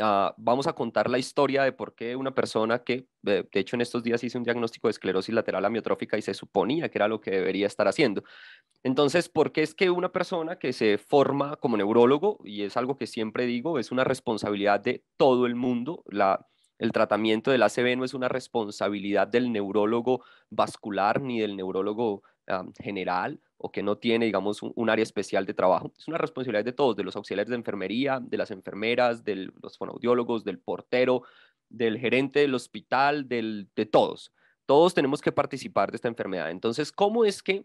Ah, vamos a contar la historia de por qué una persona que, de, hecho, en estos días hice un diagnóstico de esclerosis lateral amiotrófica y se suponía que era lo que debería estar haciendo. Entonces, ¿por qué es que una persona que se forma como neurólogo, y es algo que siempre digo, es una responsabilidad de todo el mundo, el tratamiento del ACV no es una responsabilidad del neurólogo vascular ni del neurólogo general o que no tiene, digamos, un, área especial de trabajo. Es una responsabilidad de todos, de los auxiliares de enfermería, de las enfermeras, de los fonoaudiólogos, del portero, del gerente del hospital, de todos. Todos tenemos que participar de esta enfermedad. Entonces, ¿cómo es que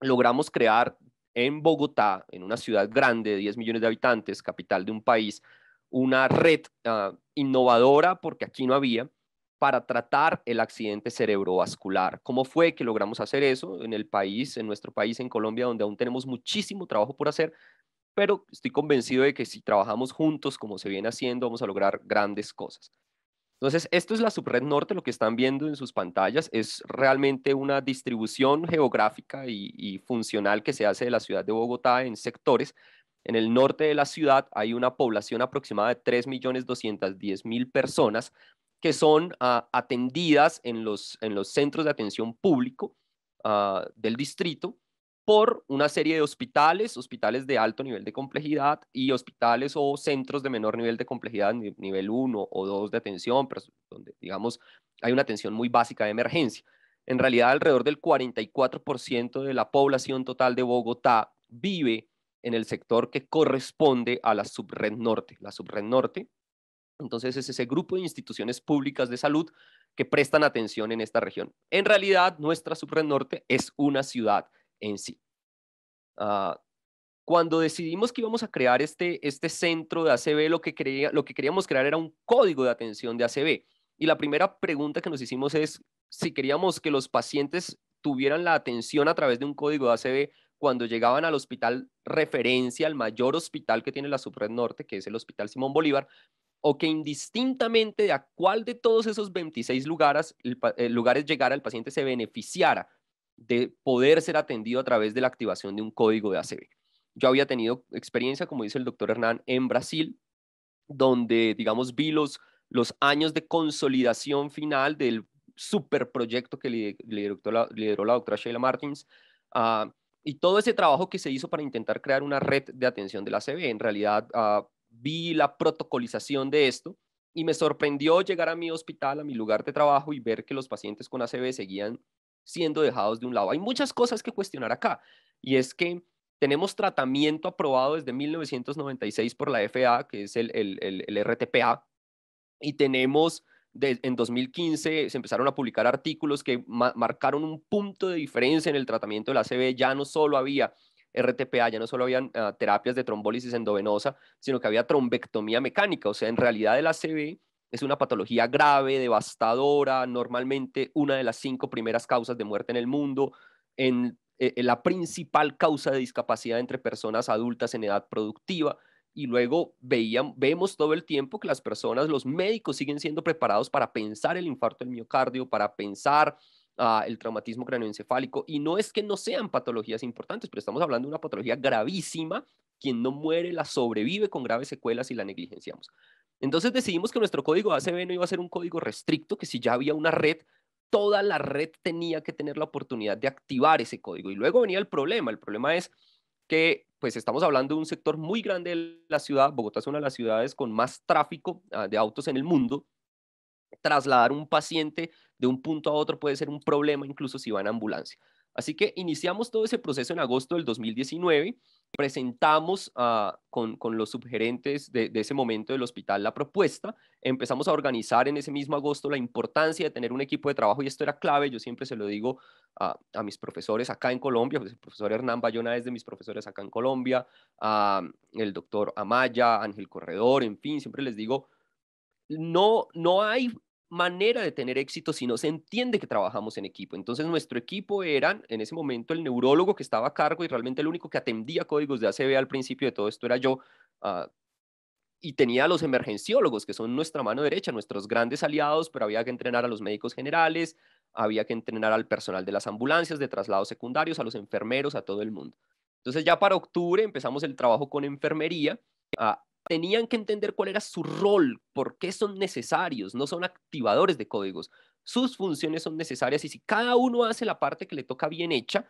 logramos crear en Bogotá, en una ciudad grande de 10 millones de habitantes, capital de un país, una red ah, innovadora, porque aquí no había, para tratar el accidente cerebrovascular. ¿Cómo fue que logramos hacer eso en el país, en nuestro país, en Colombia, donde aún tenemos muchísimo trabajo por hacer? Pero estoy convencido de que si trabajamos juntos, como se viene haciendo, vamos a lograr grandes cosas. Entonces, esto es la subred norte, lo que están viendo en sus pantallas es realmente una distribución geográfica y, funcional que se hace de la ciudad de Bogotá en sectores. En el norte de la ciudad hay una población aproximada de 3.210.000 personas que son ah, atendidas en los, en los centros de atención público ah, del distrito por una serie de hospitales, hospitales de alto nivel de complejidad y hospitales o centros de menor nivel de complejidad, nivel 1 o 2 de atención, donde, digamos, hay una atención muy básica de emergencia. En realidad, alrededor del 44% de la población total de Bogotá vive en el sector que corresponde a la subred norte. La subred norte entonces es ese grupo de instituciones públicas de salud que prestan atención en esta región. En realidad, nuestra subred norte es una ciudad en sí. Ah, cuando decidimos que íbamos a crear este, este centro de ACB, lo que, lo que queríamos crear era un código de atención de ACB. Y la primera pregunta que nos hicimos es si queríamos que los pacientes tuvieran la atención a través de un código de ACB cuando llegaban al hospital referencia, al mayor hospital que tiene la subred norte, que es el Hospital Simón Bolívar, o que indistintamente de a cuál de todos esos 26 lugares, eh, lugares llegara el paciente se beneficiara de poder ser atendido a través de la activación de un código de ACB. Yo había tenido experiencia, como dice el doctor Hernán, en Brasil, donde, digamos, vi los, años de consolidación final del superproyecto que lideró la, lideró doctora Sheila Martins ah, y todo ese trabajo que se hizo para intentar crear una red de atención de la ACB. En realidad, ah, vi la protocolización de esto y me sorprendió llegar a mi hospital, a mi lugar de trabajo y ver que los pacientes con ACV seguían siendo dejados de un lado. Hay muchas cosas que cuestionar acá y es que tenemos tratamiento aprobado desde 1996 por la FA, que es el, el, RTPA, y tenemos en 2015 se empezaron a publicar artículos que marcaron un punto de diferencia en el tratamiento de la ACV. Ya no solo había RTPA, ya no solo habían ah, terapias de trombólisis endovenosa, sino que había trombectomía mecánica, o sea, en realidad el ACV es una patología grave, devastadora, normalmente una de las cinco primeras causas de muerte en el mundo, en, eh, eh, la principal causa de discapacidad entre personas adultas en edad productiva, y luego vemos todo el tiempo que las personas, los médicos siguen siendo preparados para pensar el infarto del miocardio, para pensar el traumatismo craneoencefálico Y no es que no sean patologías importantes, pero estamos hablando de una patología gravísima. Quien no muere la sobrevive con graves secuelas y la negligenciamos. Entonces decidimos que nuestro código ACB no iba a ser un código restricto, que si ya había una red, toda la red tenía que tener la oportunidad de activar ese código. Y luego venía el problema. El problema es que pues estamos hablando de un sector muy grande de la ciudad. Bogotá es una de las ciudades con más tráfico ah, de autos en el mundo. Trasladar un paciente de un punto a otro puede ser un problema incluso si va en ambulancia. Así que iniciamos todo ese proceso en agosto del 2019, presentamos ah, con, los subgerentes de, ese momento del hospital la propuesta, empezamos a organizar en ese mismo agosto la importancia de tener un equipo de trabajo y esto era clave, yo siempre se lo digo a, mis profesores acá en Colombia, pues el profesor Hernán Bayona es de mis profesores acá en Colombia, el doctor Amaya, Ángel Corredor, en fin, siempre les digo, no, no hay manera de tener éxito si no se entiende que trabajamos en equipo. Entonces nuestro equipo era, en ese momento el neurólogo que estaba a cargo y realmente el único que atendía códigos de ACB al principio de todo esto era yo. Ah, y tenía a los emergenciólogos, que son nuestra mano derecha, nuestros grandes aliados, pero había que entrenar a los médicos generales, había que entrenar al personal de las ambulancias, de traslados secundarios, a los enfermeros, a todo el mundo. Entonces ya para octubre empezamos el trabajo con enfermería. Ah, tenían que entender cuál era su rol, por qué son necesarios, no son activadores de códigos. Sus funciones son necesarias y si cada uno hace la parte que le toca bien hecha,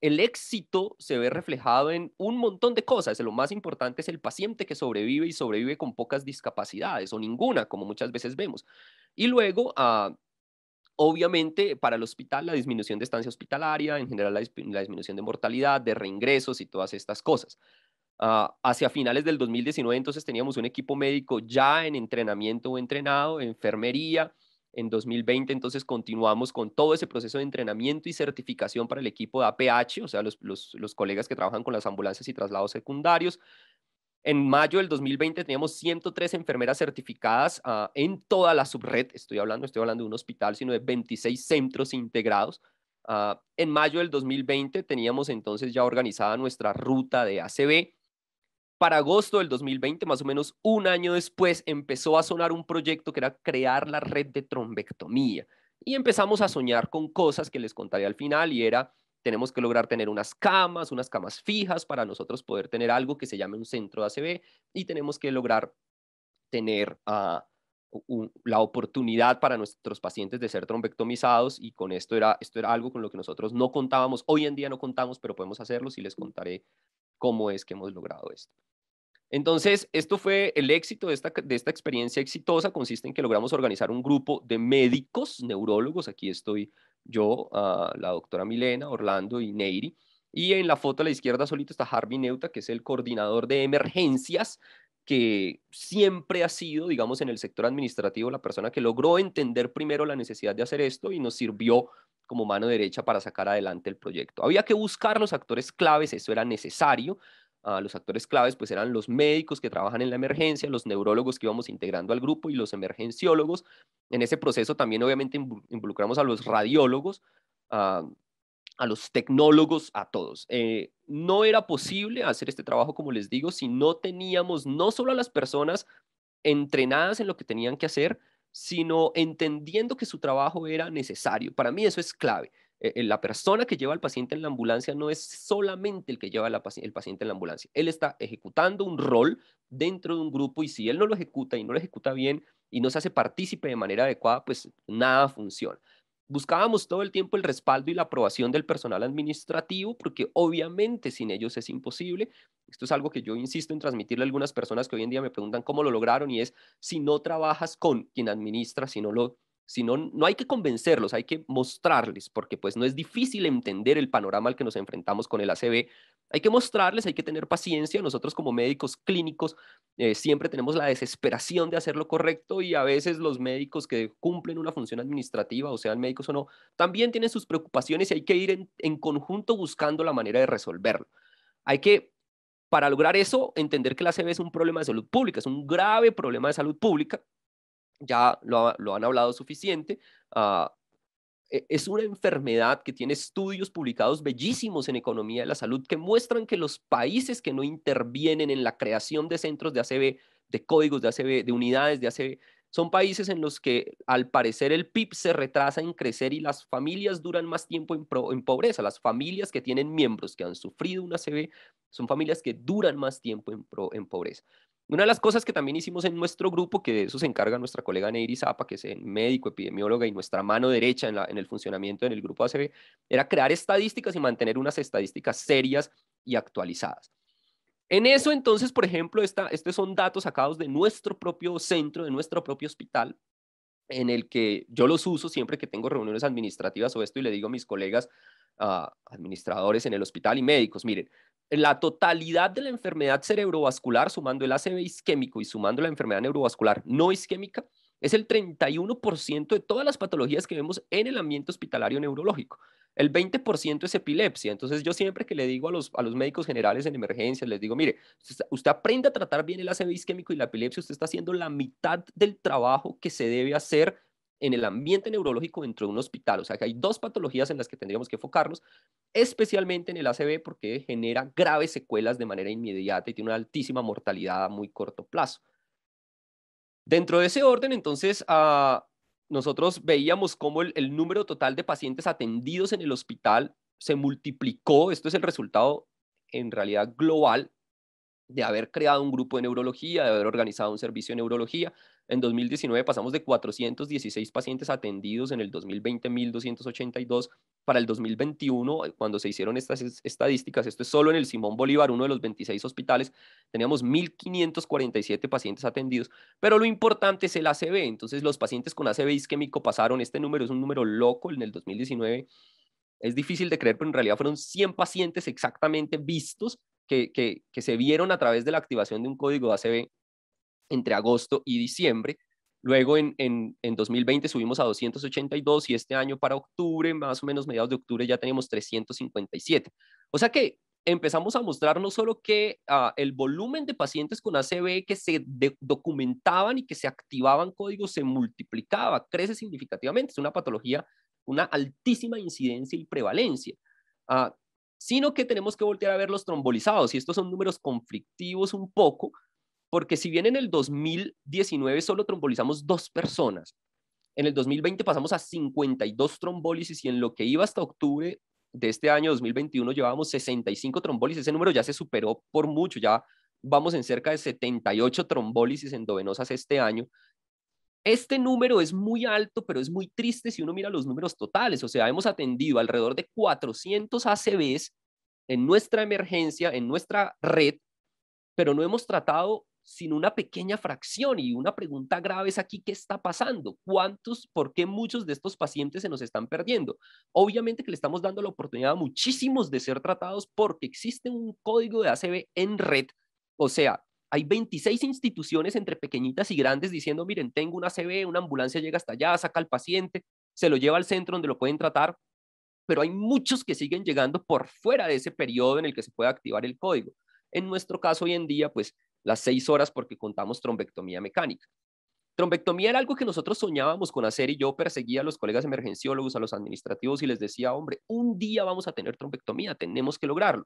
el éxito se ve reflejado en un montón de cosas. Lo más importante es el paciente que sobrevive y sobrevive con pocas discapacidades o ninguna, como muchas veces vemos. Y luego, ah, obviamente, para el hospital, la disminución de estancia hospitalaria, en general la disminución de mortalidad, de reingresos y todas estas cosas. Ah, hacia finales del 2019 entonces teníamos un equipo médico ya en entrenamiento o entrenado, enfermería. En 2020 entonces continuamos con todo ese proceso de entrenamiento y certificación para el equipo de APH, o sea, los, colegas que trabajan con las ambulancias y traslados secundarios. En mayo del 2020 teníamos 103 enfermeras certificadas ah, en toda la subred, estoy hablando, estoy hablando de un hospital, sino de 26 centros integrados. Ah, en mayo del 2020 teníamos entonces ya organizada nuestra ruta de ACB, para agosto del 2020, más o menos un año después, empezó a sonar un proyecto que era crear la red de trombectomía. Y empezamos a soñar con cosas que les contaré al final y era, tenemos que lograr tener unas camas, unas camas fijas para nosotros poder tener algo que se llame un centro de ACB y tenemos que lograr tener ah, la oportunidad para nuestros pacientes de ser trombectomizados y con esto era, esto era algo con lo que nosotros no contábamos, hoy en día no contamos, pero podemos hacerlo y les contaré cómo es que hemos logrado esto. Entonces, esto fue el éxito de esta, experiencia exitosa. Consiste en que logramos organizar un grupo de médicos, neurólogos. Aquí estoy yo, ah, la doctora Milena, Orlando y Neiri. Y en la foto a la izquierda solito está Harvey Neuta, que es el coordinador de emergencias, que siempre ha sido, digamos, en el sector administrativo la persona que logró entender primero la necesidad de hacer esto y nos sirvió como mano derecha para sacar adelante el proyecto. Había que buscar los actores claves, eso era necesario, Ah, los actores claves pues eran los médicos que trabajan en la emergencia, los neurólogos que íbamos integrando al grupo y los emergenciólogos. En ese proceso también obviamente involucramos a los radiólogos, ah, a los tecnólogos, a todos. Eh, no era posible hacer este trabajo, como les digo, si no teníamos no solo a las personas entrenadas en lo que tenían que hacer, sino entendiendo que su trabajo era necesario. Para mí eso es clave. Eh, eh, la persona que lleva al paciente en la ambulancia no es solamente el que lleva al paciente en la ambulancia. Él está ejecutando un rol dentro de un grupo y si él no lo ejecuta y no lo ejecuta bien y no se hace partícipe de manera adecuada, pues nada funciona. Buscábamos todo el tiempo el respaldo y la aprobación del personal administrativo porque obviamente sin ellos es imposible. Esto es algo que yo insisto en transmitirle a algunas personas que hoy en día me preguntan cómo lo lograron y es si no trabajas con quien administra, si no lo sino no hay que convencerlos, hay que mostrarles, porque pues no es difícil entender el panorama al que nos enfrentamos con el ACV. Hay que mostrarles, hay que tener paciencia. Nosotros como médicos clínicos eh, siempre tenemos la desesperación de hacer lo correcto y a veces los médicos que cumplen una función administrativa, o sean médicos o no, también tienen sus preocupaciones y hay que ir en, conjunto buscando la manera de resolverlo. Hay que para lograr eso, entender que el ACV es un problema de salud pública, es un grave problema de salud pública ya lo, han hablado suficiente. Ah, e, es una enfermedad que tiene estudios publicados bellísimos en economía de la salud que muestran que los países que no intervienen en la creación de centros de ACB, de códigos de ACB, de unidades de ACB, son países en los que al parecer el PIB se retrasa en crecer y las familias duran más tiempo en, pobreza. Las familias que tienen miembros que han sufrido una ACB son familias que duran más tiempo en pobreza. Una de las cosas que también hicimos en nuestro grupo, que de eso se encarga nuestra colega Neiri Zapa, que es eh, médico, epidemióloga y nuestra mano derecha en, el funcionamiento en el grupo ACB, era crear estadísticas y mantener unas estadísticas serias y actualizadas. En eso, entonces, por ejemplo, esta, estos son datos sacados de nuestro propio centro, de nuestro propio hospital, en el que yo los uso siempre que tengo reuniones administrativas o esto y le digo a mis colegas ah, administradores en el hospital y médicos, miren, la totalidad de la enfermedad cerebrovascular, sumando el ACV isquémico y sumando la enfermedad neurovascular no isquémica, es el 31% de todas las patologías que vemos en el ambiente hospitalario neurológico. El 20% es epilepsia. Entonces yo siempre que le digo a los, médicos generales en emergencias, les digo, mire, usted aprende a tratar bien el ACV isquémico y la epilepsia, usted está haciendo la mitad del trabajo que se debe hacer en el ambiente neurológico dentro de un hospital. O sea, que hay dos patologías en las que tendríamos que enfocarnos, especialmente en el ACV porque genera graves secuelas de manera inmediata y tiene una altísima mortalidad a muy corto plazo. Dentro de ese orden, entonces, ah, nosotros veíamos cómo el número total de pacientes atendidos en el hospital se multiplicó. Esto es el resultado en realidad global de haber creado un grupo de neurología, de haber organizado un servicio de neurología, en 2019 pasamos de 416 pacientes atendidos, en el 2020 1.282. Para el 2021, eh, cuando se hicieron estas estadísticas, esto es solo en el Simón Bolívar, uno de los 26 hospitales, teníamos 1.547 pacientes atendidos. Pero lo importante es el ACB. Entonces, los pacientes con ACB isquémico pasaron, este número es un número loco, en el 2019 es difícil de creer, pero en realidad fueron 100 pacientes exactamente vistos que, se vieron a través de la activación de un código de entre agosto y diciembre. Luego en, 2020 subimos a 282 y este año para octubre, más o menos mediados de octubre, ya tenemos 357. O sea que empezamos a mostrar no solo que ah, el volumen de pacientes con ACV que se documentaban y que se activaban códigos se multiplicaba, crece significativamente, es una patología, una altísima incidencia y prevalencia, ah, sino que tenemos que voltear a ver los trombolizados, y estos son números conflictivos un poco, porque si bien en el 2019 solo trombolizamos dos personas, en el 2020 pasamos a 52 trombólisis y en lo que iba hasta octubre de este año 2021 llevábamos 65 trombólisis. Ese número ya se superó por mucho, ya vamos en cerca de 78 trombólisis endovenosas este año. Este número es muy alto, pero es muy triste si uno mira los números totales. O sea, hemos atendido alrededor de 400 ACVs en nuestra emergencia, en nuestra red, pero no hemos tratado sin una pequeña fracción. Y una pregunta grave es aquí, ¿qué está pasando? ¿Cuántos, por qué muchos de estos pacientes se nos están perdiendo? Obviamente que le estamos dando la oportunidad a muchísimos de ser tratados porque existe un código de ACB en red. O sea, hay 26 instituciones entre pequeñitas y grandes diciendo, miren, tengo una ACB, una ambulancia llega hasta allá, saca al paciente, se lo lleva al centro donde lo pueden tratar, pero hay muchos que siguen llegando por fuera de ese periodo en el que se puede activar el código. En nuestro caso hoy en día, pues las seis horas porque contamos trombectomía mecánica. Trombectomía era algo que nosotros soñábamos con hacer y yo perseguía a los colegas emergenciólogos, a los administrativos y les decía, hombre, un día vamos a tener trombectomía, tenemos que lograrlo.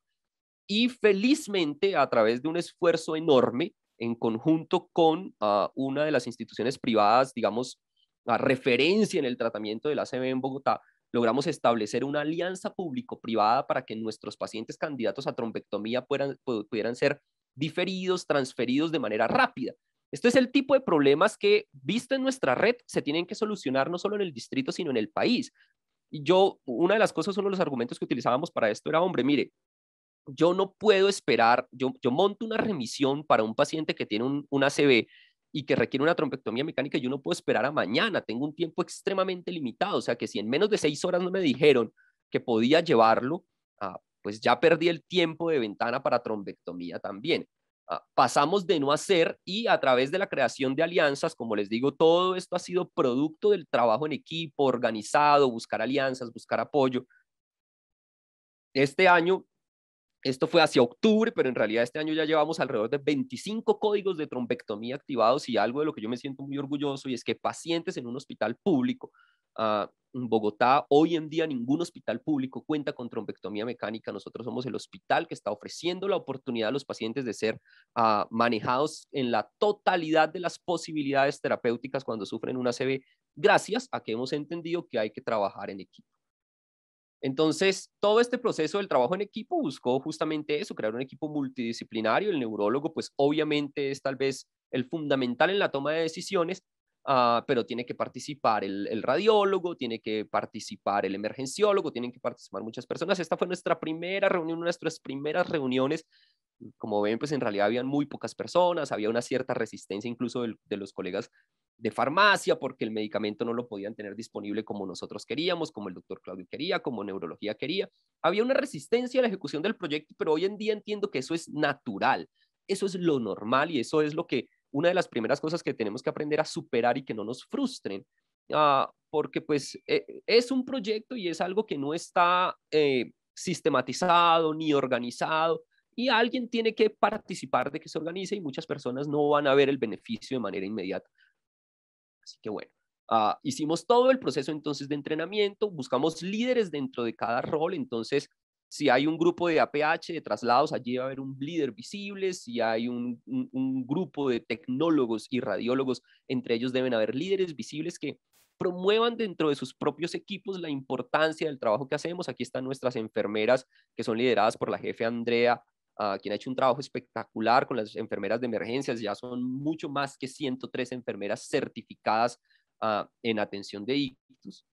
Y felizmente, a través de un esfuerzo enorme, en conjunto con ah, una de las instituciones privadas, digamos, a referencia en el tratamiento de la ACB en Bogotá, logramos establecer una alianza público-privada para que nuestros pacientes candidatos a trombectomía pudieran, pudieran ser diferidos, transferidos de manera rápida. Esto es el tipo de problemas que, visto en nuestra red, se tienen que solucionar no solo en el distrito, sino en el país. Y Yo, una de las cosas, uno de los argumentos que utilizábamos para esto era, hombre, mire, yo no puedo esperar, yo, yo monto una remisión para un paciente que tiene un, un ACV y que requiere una trompectomía mecánica, yo no puedo esperar a mañana, tengo un tiempo extremadamente limitado, o sea que si en menos de seis horas no me dijeron que podía llevarlo a pues ya perdí el tiempo de ventana para trombectomía también. Ah, pasamos de no hacer y a través de la creación de alianzas, como les digo, todo esto ha sido producto del trabajo en equipo, organizado, buscar alianzas, buscar apoyo. Este año, esto fue hacia octubre, pero en realidad este año ya llevamos alrededor de 25 códigos de trombectomía activados y algo de lo que yo me siento muy orgulloso y es que pacientes en un hospital público ah, en Bogotá, hoy en día ningún hospital público cuenta con trombectomía mecánica. Nosotros somos el hospital que está ofreciendo la oportunidad a los pacientes de ser ah, manejados en la totalidad de las posibilidades terapéuticas cuando sufren una CV gracias a que hemos entendido que hay que trabajar en equipo. Entonces, todo este proceso del trabajo en equipo buscó justamente eso, crear un equipo multidisciplinario. El neurólogo, pues obviamente es tal vez el fundamental en la toma de decisiones, Ah, pero tiene que participar el, radiólogo, tiene que participar el emergenciólogo, tienen que participar muchas personas. Esta fue nuestra primera reunión, nuestras primeras reuniones. Como ven, pues en realidad habían muy pocas personas, había una cierta resistencia incluso de, de los colegas de farmacia porque el medicamento no lo podían tener disponible como nosotros queríamos, como el doctor Claudio quería, como neurología quería. Había una resistencia a la ejecución del proyecto, pero hoy en día entiendo que eso es natural, eso es lo normal y eso es lo que una de las primeras cosas que tenemos que aprender a superar y que no nos frustren, ah, porque pues eh, es un proyecto y es algo que no está eh, sistematizado ni organizado y alguien tiene que participar de que se organice y muchas personas no van a ver el beneficio de manera inmediata. Así que bueno. Ah, hicimos todo el proceso entonces de entrenamiento, buscamos líderes dentro de cada rol, entonces si hay un grupo de APH, de traslados, allí va a haber un líder visible, si hay un, grupo de tecnólogos y radiólogos, entre ellos deben haber líderes visibles que promuevan dentro de sus propios equipos la importancia del trabajo que hacemos. Aquí están nuestras enfermeras que son lideradas por la jefe Andrea, ah, quien ha hecho un trabajo espectacular con las enfermeras de emergencias. Ya son mucho más que 103 enfermeras certificadas ah, en atención de ictus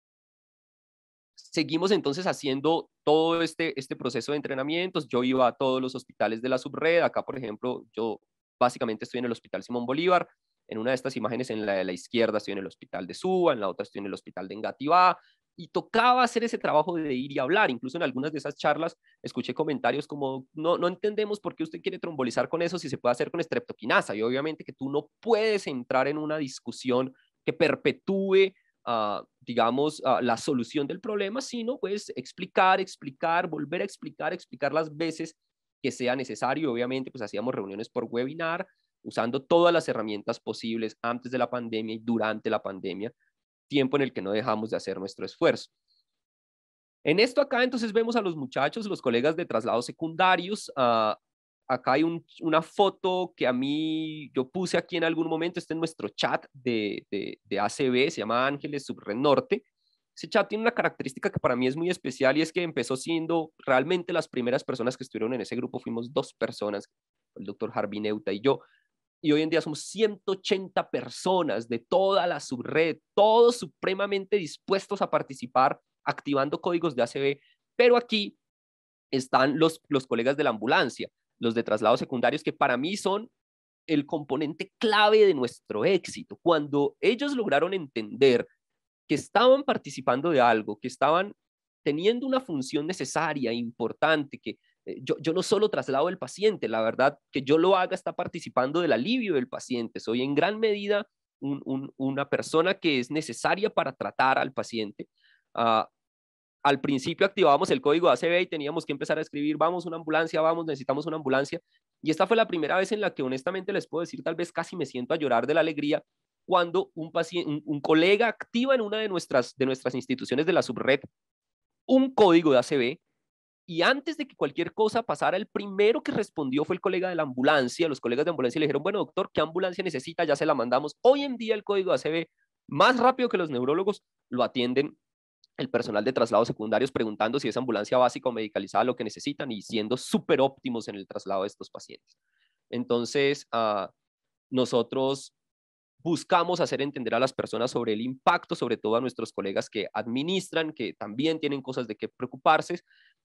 seguimos entonces haciendo todo este, este, proceso de entrenamientos. Yo iba a todos los hospitales de la subred. Acá, por ejemplo, yo básicamente estoy en el Hospital Simón Bolívar. En una de estas imágenes, en la de la izquierda, estoy en el Hospital de Suba, en la otra estoy en el Hospital de Engativá. Y tocaba hacer ese trabajo de ir y hablar. Incluso en algunas de esas charlas escuché comentarios como, no, no entendemos por qué usted quiere trombolizar con eso si se puede hacer con estreptoquinasa. Y obviamente que tú no puedes entrar en una discusión que perpetúe Ah, digamos, ah, la solución del problema, sino pues explicar, explicar, volver a explicar, explicar las veces que sea necesario. Obviamente, pues hacíamos reuniones por webinar, usando todas las herramientas posibles antes de la pandemia y durante la pandemia, tiempo en el que no dejamos de hacer nuestro esfuerzo. En esto acá entonces vemos a los muchachos, los colegas de traslados secundarios, a ah, acá hay una foto que a mí yo puse aquí en algún momento, está en nuestro chat de, de, de ACB, se llama Ángeles Subred Norte. Ese chat tiene una característica que para mí es muy especial y es que empezó siendo realmente las primeras personas que estuvieron en ese grupo, fuimos dos personas, el doctor Harvey y yo, y hoy en día somos 180 personas de toda la subred, todos supremamente dispuestos a participar activando códigos de ACB, pero aquí están los, los colegas de la ambulancia, los de traslados secundarios, que para mí son el componente clave de nuestro éxito. Cuando ellos lograron entender que estaban participando de algo, que estaban teniendo una función necesaria, importante, que eh, yo, yo no solo traslado el paciente, la verdad que yo lo haga está participando del alivio del paciente, soy en gran medida una persona que es necesaria para tratar al paciente. Ah, al principio activábamos el código ACB y teníamos que empezar a escribir, vamos, una ambulancia, vamos, necesitamos una ambulancia. Y esta fue la primera vez en la que honestamente les puedo decir, tal vez casi me siento a llorar de la alegría cuando un, paciente, un, colega activa en una de nuestras, de nuestras instituciones de la subred un código de ACB y antes de que cualquier cosa pasara, el primero que respondió fue el colega de la ambulancia. Los colegas de ambulancia le dijeron, bueno, doctor, ¿qué ambulancia necesita? Ya se la mandamos. Hoy en día el código ACB, más rápido que los neurólogos, lo atienden el personal de traslados secundarios preguntando si es ambulancia básica o medicalizada lo que necesitan y siendo súper óptimos en el traslado de estos pacientes. Entonces, ah, nosotros buscamos hacer entender a las personas sobre el impacto, sobre todo a nuestros colegas que administran, que también tienen cosas de qué preocuparse,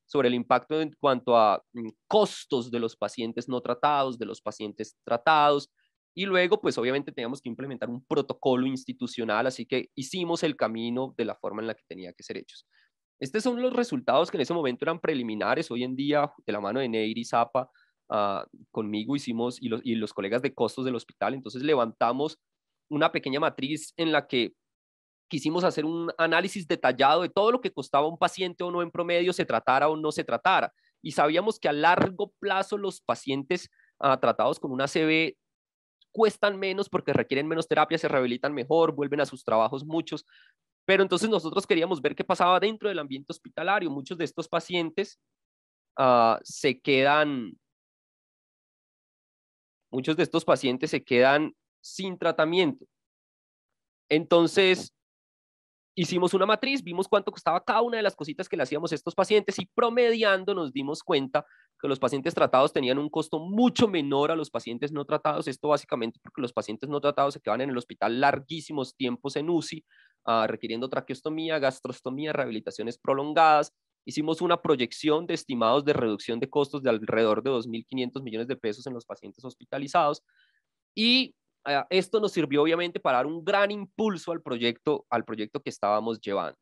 sobre el impacto en cuanto a mm, costos de los pacientes no tratados, de los pacientes tratados, y luego, pues obviamente teníamos que implementar un protocolo institucional, así que hicimos el camino de la forma en la que tenía que ser hechos. Estos son los resultados que en ese momento eran preliminares. Hoy en día, de la mano de Neiri Zapa, ah, conmigo hicimos y los, y los colegas de costos del hospital, entonces levantamos una pequeña matriz en la que quisimos hacer un análisis detallado de todo lo que costaba un paciente o no en promedio, se tratara o no se tratara. Y sabíamos que a largo plazo los pacientes ah, tratados con una CB cuestan menos porque requieren menos terapia, se rehabilitan mejor, vuelven a sus trabajos muchos. Pero entonces nosotros queríamos ver qué pasaba dentro del ambiente hospitalario. Muchos de estos pacientes ah, se quedan, muchos de estos pacientes se quedan sin tratamiento. Entonces, hicimos una matriz, vimos cuánto costaba cada una de las cositas que le hacíamos a estos pacientes y promediando nos dimos cuenta que los pacientes tratados tenían un costo mucho menor a los pacientes no tratados. Esto básicamente porque los pacientes no tratados se quedaban en el hospital larguísimos tiempos en UCI, ah, requiriendo traqueostomía, gastrostomía, rehabilitaciones prolongadas. Hicimos una proyección de estimados de reducción de costos de alrededor de 2.500 millones de pesos en los pacientes hospitalizados. Y Ah, esto nos sirvió obviamente para dar un gran impulso al proyecto, al proyecto que estábamos llevando.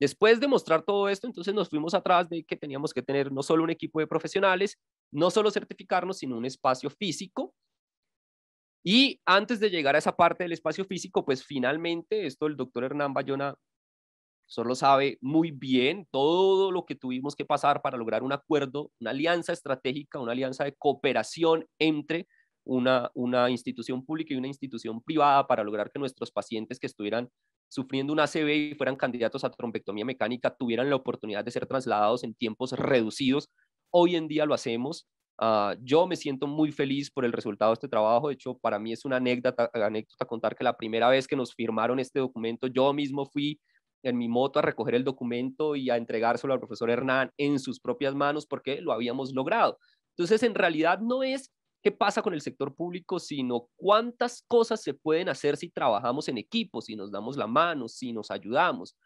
Después de mostrar todo esto, entonces nos fuimos atrás de que teníamos que tener no solo un equipo de profesionales, no solo certificarnos, sino un espacio físico. Y antes de llegar a esa parte del espacio físico, pues finalmente, esto el doctor Hernán Bayona solo sabe muy bien todo lo que tuvimos que pasar para lograr un acuerdo, una alianza estratégica, una alianza de cooperación entre una, institución pública y una institución privada para lograr que nuestros pacientes que estuvieran sufriendo una ACV y fueran candidatos a trompectomía mecánica tuvieran la oportunidad de ser trasladados en tiempos reducidos. Hoy en día lo hacemos. Ah, yo me siento muy feliz por el resultado de este trabajo. De hecho, para mí es una anécdota, anécdota contar que la primera vez que nos firmaron este documento, yo mismo fui en mi moto a recoger el documento y a entregárselo al profesor Hernán en sus propias manos porque lo habíamos logrado. Entonces, en realidad no es qué pasa con el sector público, sino cuántas cosas se pueden hacer si trabajamos en equipo, si nos damos la mano, si nos ayudamos.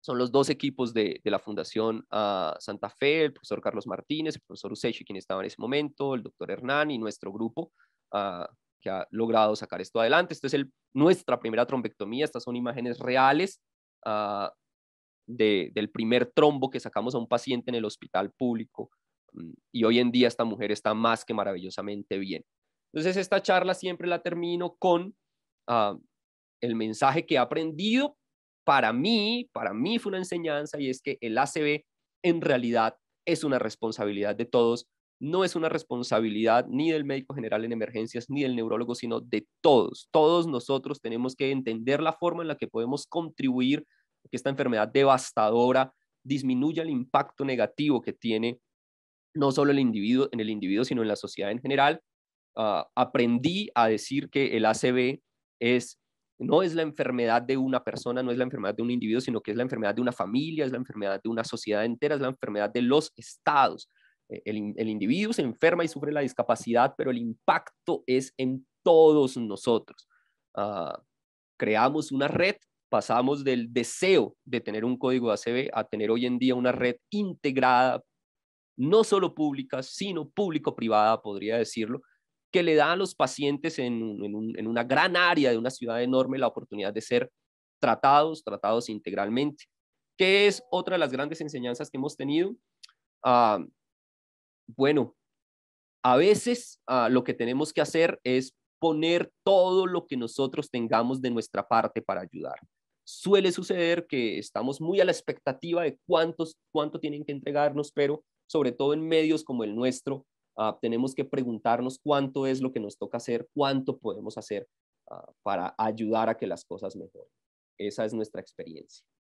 Son los dos equipos de, de la Fundación ah, Santa Fe, el profesor Carlos Martínez, el profesor Usechi, quien estaba en ese momento, el doctor Hernán y nuestro grupo ah, que ha logrado sacar esto adelante. Esta es nuestra primera trombectomía, estas son imágenes reales ah, de, del primer trombo que sacamos a un paciente en el hospital público Mm, y hoy en día esta mujer está más que maravillosamente bien. Entonces esta charla siempre la termino con ah, el mensaje que he aprendido para mí, para mí fue una enseñanza y es que el ACB en realidad es una responsabilidad de todos, no es una responsabilidad ni del médico general en emergencias ni del neurólogo, sino de todos. Todos nosotros tenemos que entender la forma en la que podemos contribuir a que esta enfermedad devastadora disminuya el impacto negativo que tiene no solo el individuo, en el individuo, sino en la sociedad en general. Ah, aprendí a decir que el ACB es, no es la enfermedad de una persona, no es la enfermedad de un individuo, sino que es la enfermedad de una familia, es la enfermedad de una sociedad entera, es la enfermedad de los estados. E, el, individuo se enferma y sufre la discapacidad, pero el impacto es en todos nosotros. Ah, creamos una red, pasamos del deseo de tener un código ACB a tener hoy en día una red integrada no solo públicas, sino público-privada, podría decirlo, que le da a los pacientes en, una gran área de una ciudad enorme la oportunidad de ser tratados, tratados integralmente, que es otra de las grandes enseñanzas que hemos tenido. Ah, bueno, a veces ah, lo que tenemos que hacer es poner todo lo que nosotros tengamos de nuestra parte para ayudar. Suele suceder que estamos muy a la expectativa de cuántos, cuánto tienen que entregarnos, pero sobre todo en medios como el nuestro, ah, tenemos que preguntarnos cuánto es lo que nos toca hacer, cuánto podemos hacer ah, para ayudar a que las cosas mejoren. Esa es nuestra experiencia.